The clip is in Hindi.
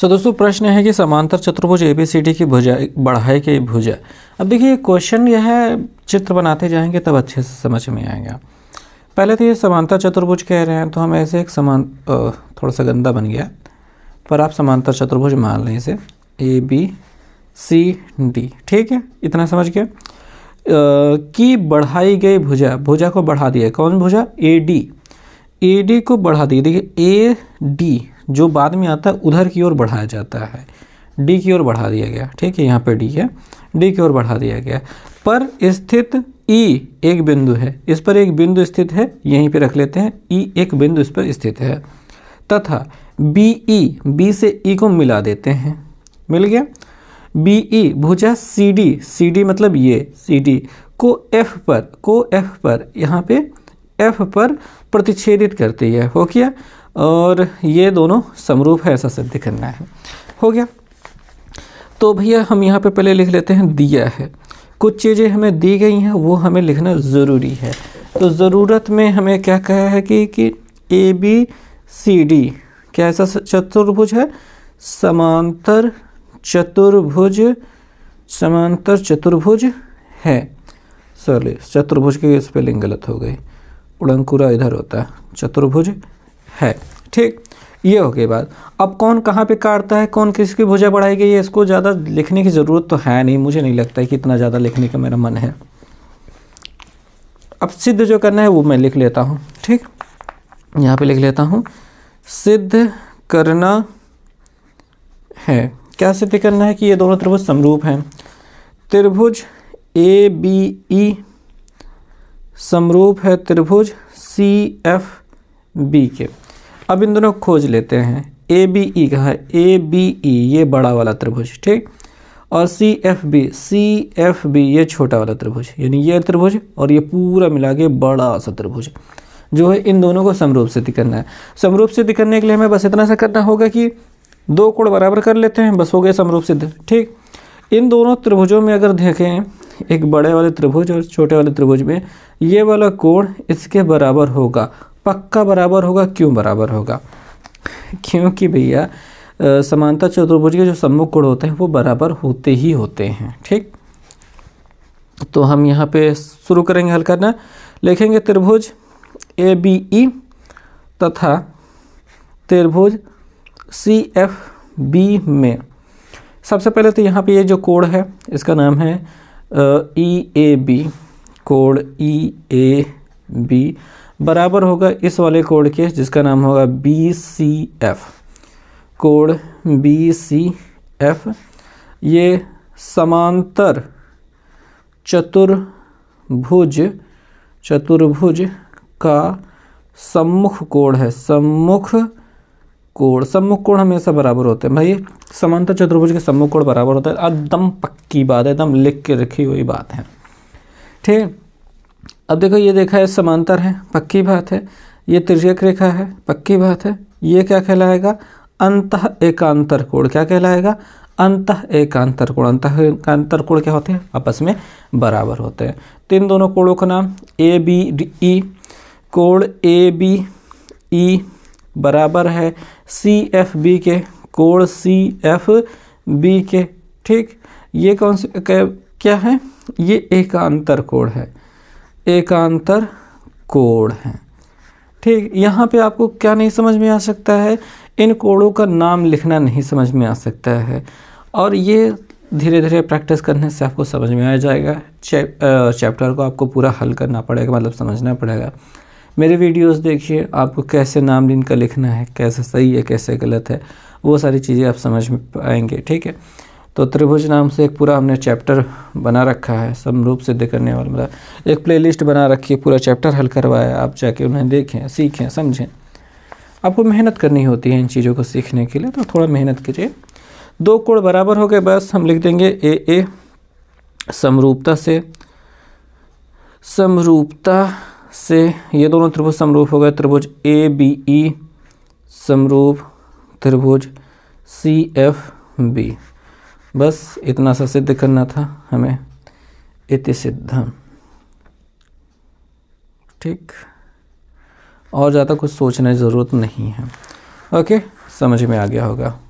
सो दोस्तों प्रश्न है कि समांतर चतुर्भुज ए बी सी डी की भुजा बढ़ाई की भुजा अब देखिए क्वेश्चन यह चित्र बनाते जाएंगे तब अच्छे से समझ में आएगा पहले तो ये समांतर चतुर्भुज कह रहे हैं तो हम ऐसे एक समान थोड़ा सा गंदा बन गया पर आप समांतर चतुर्भुज मान लें इसे ए बी सी डी ठीक है इतना समझ गया की बढ़ाई गई भुजा भुजा को बढ़ा दिया कौन भुजा ए डी ए डी को बढ़ा दिया देखिए ए डी जो बाद में आता है उधर की ओर बढ़ाया जाता है डी की ओर बढ़ा दिया गया ठीक है यहाँ पे डी है डी की ओर बढ़ा दिया गया पर स्थित ई एक बिंदु है इस पर एक बिंदु स्थित है यहीं पे रख लेते हैं ई एक बिंदु इस पर स्थित है तथा बी ई बी से ई को मिला देते हैं मिल गया बी ई भुजा सी डी सी डी मतलब ये सी डी को एफ पर को एफ पर यहाँ पे एफ पर प्रतिच्छेदित करती है हो गया और ये दोनों समरूप है ऐसा सिद्ध करना है हो गया तो भैया हम यहाँ पे पहले लिख लेते हैं दिया है कुछ चीज़ें हमें दी गई हैं वो हमें लिखना ज़रूरी है तो ज़रूरत में हमें क्या कहा है कि कि ए बी सी डी क्या ऐसा चतुर्भुज है समांतर चतुर्भुज समांतर चतुर्भुज है सॉरी चतुर्भुज की स्पेलिंग गलत हो गई उड़ंकुरा इधर होता है चतुर्भुज है ठीक ये हो गई बात अब कौन कहाँ पे काटता है कौन किसकी भुजा बढ़ाई गई है इसको ज़्यादा लिखने की ज़रूरत तो है नहीं मुझे नहीं लगता है कि इतना ज़्यादा लिखने का मेरा मन है अब सिद्ध जो करना है वो मैं लिख लेता हूँ ठीक यहाँ पे लिख लेता हूँ सिद्ध करना है क्या सिद्ध करना है कि ये दोनों त्रिभुज समरूप हैं त्रिभुज ए बी ई समरूप है त्रिभुज सी एफ बी के अब इन दोनों खोज लेते हैं ए बी ई e कहा है ए बी ई ये बड़ा वाला त्रिभुज ठीक और C F B C F B ये छोटा वाला त्रिभुज यानी ये त्रिभुज और ये पूरा मिला के बड़ा सा त्रिभुज जो है इन दोनों को समरूप सिद्ध करना है समरूप सिद्ध करने के लिए हमें बस इतना सा करना होगा कि दो कोण बराबर कर लेते हैं बस हो गया समरूप सिद्ध ठीक इन दोनों त्रिभुजों में अगर देखें एक बड़े वाले त्रिभुज और छोटे वाले त्रिभुज में ये वाला कोण इसके बराबर होगा पक्का बराबर होगा क्यों बराबर होगा क्योंकि भैया समानता चतुर्भुज के जो सम्मुख गुण होते हैं वो बराबर होते ही होते हैं ठीक तो हम यहाँ पे शुरू करेंगे हल करना लिखेंगे त्रिभुज ए बी ई तथा त्रिभुज सी एफ बी में सबसे पहले तो यहाँ पे ये जो कोड है इसका नाम है ई ए बी कोड ई ए बी बराबर होगा इस वाले कोड के जिसका नाम होगा बी सी एफ कोड बी सी एफ ये समांतर चतुर्भुज चतुर्भुज का सम्मुख कोण है सम्मुख कोण सम्मुख कोण हमेशा बराबर होते हैं भाई समांतर चतुर्भुज के सम्मुख कोण बराबर होता है एकदम पक्की बात है एकदम लिख के रखी हुई बात है ठीक अब देखो ये देखा है समांतर है पक्की बात है ये त्रिजक रेखा है पक्की बात है ये क्या कहलाएगा अंत एकांतर कोण क्या कहलाएगा अंत एकांतर कोण अंत एकांतर कोण क्या होते हैं आपस में बराबर होते हैं तीन तो दोनों कोणों का नाम ए बी ई कोण ए बी ई बराबर है सी एफ बी के कोण सी एफ बी के ठीक ये कौन से क्या है ये एकांतर कोण है एकांतर कोण है ठीक यहाँ पे आपको क्या नहीं समझ में आ सकता है इन कोड़ों का नाम लिखना नहीं समझ में आ सकता है और ये धीरे धीरे प्रैक्टिस करने से आपको समझ में आ जाएगा चैप्टर को आपको पूरा हल करना पड़ेगा मतलब समझना पड़ेगा मेरे वीडियोस देखिए आपको कैसे नाम लिन का लिखना है कैसे सही है कैसे गलत है वो सारी चीज़ें आप समझ में आएंगे ठीक है तो त्रिभुज नाम से एक पूरा हमने चैप्टर बना रखा है समरूप सिद्ध करने वाला मतलब एक प्लेलिस्ट बना रखी है पूरा चैप्टर हल करवाया आप जाके उन्हें देखें सीखें समझें आपको मेहनत करनी होती है इन चीज़ों को सीखने के लिए तो थोड़ा मेहनत कीजिए दो कोण बराबर हो गए बस हम लिख देंगे ए ए समरूपता से समरूपता से ये दोनों त्रिभुज समरूप हो गए त्रिभुज ए बी ई समरूप त्रिभुज सी एफ बी बस इतना सा सिद्ध करना था हमें इति सिद्धम ठीक और ज़्यादा कुछ सोचने की ज़रूरत नहीं है ओके समझ में आ गया होगा